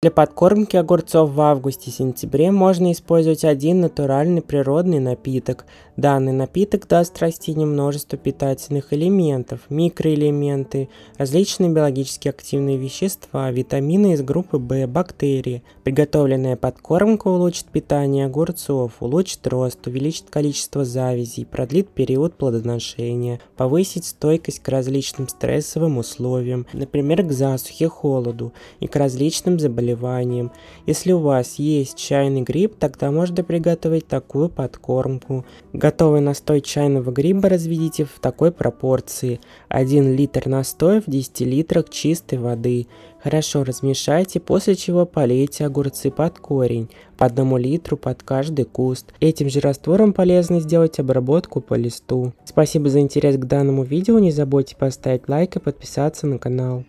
Для подкормки огурцов в августе-сентябре можно использовать один натуральный природный напиток. Данный напиток даст растениям множество питательных элементов, микроэлементы, различные биологически активные вещества, витамины из группы В, бактерии. Приготовленная подкормка улучшит питание огурцов, улучшит рост, увеличит количество завязей, продлит период плодоношения, повысит стойкость к различным стрессовым условиям, например, к засухе, холоду и к различным заболеваниям заболеваниям. Если у вас есть чайный гриб, тогда можно приготовить такую подкормку. Готовый настой чайного гриба разведите в такой пропорции. 1 литр настоя в 10 литрах чистой воды. Хорошо размешайте, после чего полейте огурцы под корень, по 1 литру под каждый куст. Этим же раствором полезно сделать обработку по листу. Спасибо за интерес к данному видео, не забудьте поставить лайк и подписаться на канал.